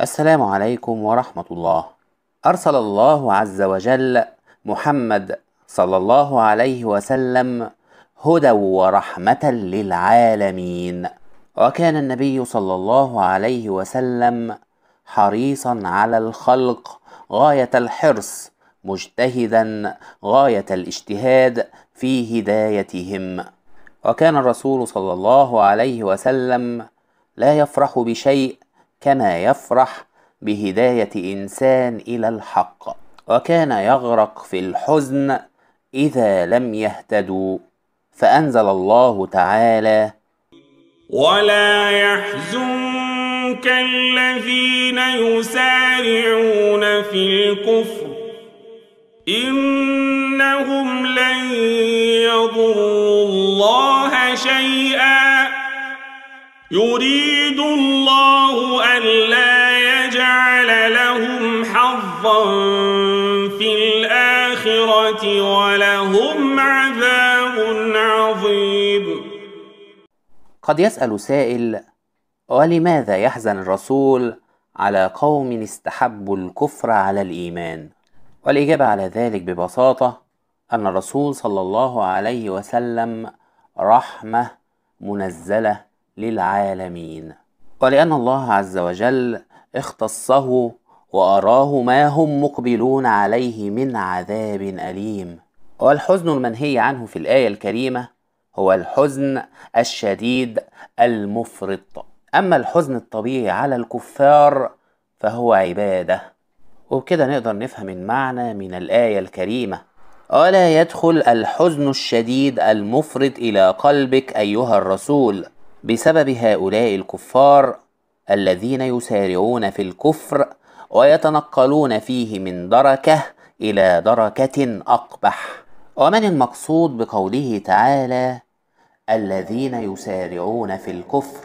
السلام عليكم ورحمة الله. أرسل الله عز وجل محمد صلى الله عليه وسلم هدى ورحمة للعالمين. وكان النبي صلى الله عليه وسلم حريصا على الخلق غاية الحرص مجتهدا غاية الاجتهاد في هدايتهم. وكان الرسول صلى الله عليه وسلم لا يفرح بشيء كما يفرح بهدايه انسان الى الحق وكان يغرق في الحزن اذا لم يهتدوا فانزل الله تعالى ولا يحزنك الذين يسارعون في الكفر انهم لن يضروا الله شيئا يريد الله أَلَّا يَجْعَلَ لَهُمْ حَظًّا فِي الْآخِرَةِ وَلَهُمْ عَذَابٌ عَظِيمٌ قد يسأل سائل ولماذا يحزن الرسول على قوم استحبوا الكفر على الإيمان؟ والإجابة على ذلك ببساطة أن الرسول صلى الله عليه وسلم رحمة منزلة للعالمين ولأن الله عز وجل اختصه وأراه ما هم مقبلون عليه من عذاب أليم والحزن المنهي عنه في الآية الكريمة هو الحزن الشديد المفرط أما الحزن الطبيعي على الكفار فهو عبادة وبكده نقدر نفهم المعنى من الآية الكريمة ولا يدخل الحزن الشديد المفرط إلى قلبك أيها الرسول بسبب هؤلاء الكفار الذين يسارعون في الكفر ويتنقلون فيه من دركه الى دركه اقبح ومن المقصود بقوله تعالى الذين يسارعون في الكفر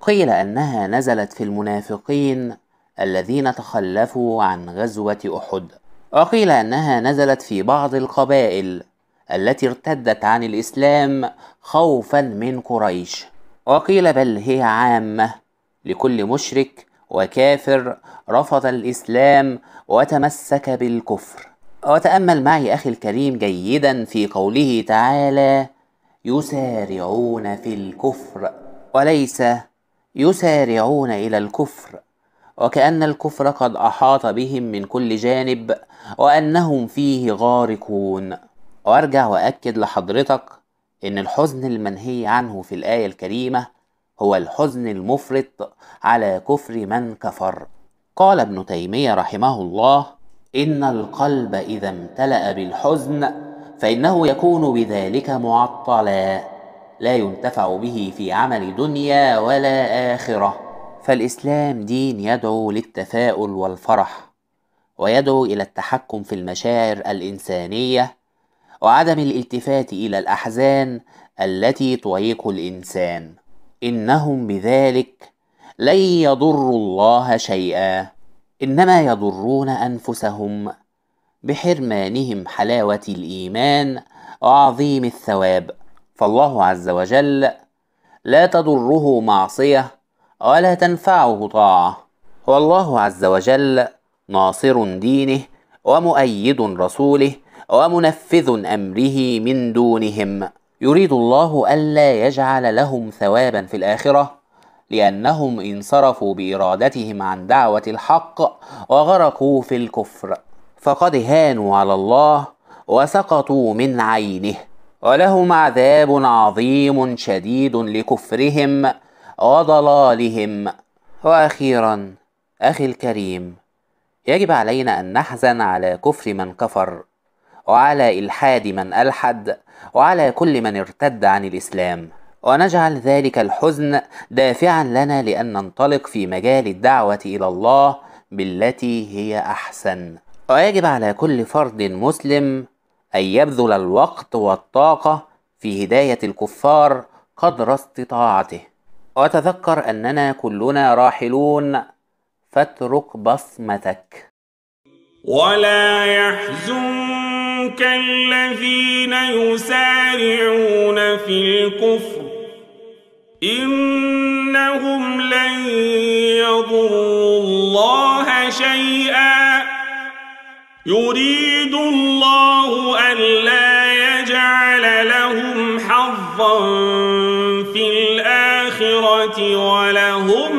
قيل انها نزلت في المنافقين الذين تخلفوا عن غزوه احد وقيل انها نزلت في بعض القبائل التي ارتدت عن الاسلام خوفا من قريش وقيل بل هي عامة لكل مشرك وكافر رفض الإسلام وتمسك بالكفر وتأمل معي أخي الكريم جيدا في قوله تعالى يسارعون في الكفر وليس يسارعون إلى الكفر وكأن الكفر قد أحاط بهم من كل جانب وأنهم فيه غارقون وأرجع وأكد لحضرتك ان الحزن المنهي عنه في الايه الكريمه هو الحزن المفرط على كفر من كفر قال ابن تيميه رحمه الله ان القلب اذا امتلا بالحزن فانه يكون بذلك معطلا لا ينتفع به في عمل دنيا ولا اخره فالاسلام دين يدعو للتفاؤل والفرح ويدعو الى التحكم في المشاعر الانسانيه وعدم الالتفات الى الاحزان التي تعيق الانسان انهم بذلك لن يضروا الله شيئا انما يضرون انفسهم بحرمانهم حلاوه الايمان وعظيم الثواب فالله عز وجل لا تضره معصيه ولا تنفعه طاعه والله عز وجل ناصر دينه ومؤيد رسوله ومنفذ أمره من دونهم يريد الله ألا يجعل لهم ثوابا في الآخرة لأنهم انصرفوا بإرادتهم عن دعوة الحق وغرقوا في الكفر فقد هانوا على الله وسقطوا من عينه ولهم عذاب عظيم شديد لكفرهم وضلالهم واخيرا اخي الكريم يجب علينا ان نحزن على كفر من كفر وعلى إلحاد من ألحد وعلى كل من ارتد عن الإسلام ونجعل ذلك الحزن دافعا لنا لأن ننطلق في مجال الدعوة إلى الله بالتي هي أحسن ويجب على كل فرد مسلم أن يبذل الوقت والطاقة في هداية الكفار قدر استطاعته وتذكر أننا كلنا راحلون فاترك بصمتك ولا يحزن كالذين الذين يسارعون في الكفر إنهم لن يضروا الله شيئا يريد الله ألا يجعل لهم حظا في الآخرة ولهم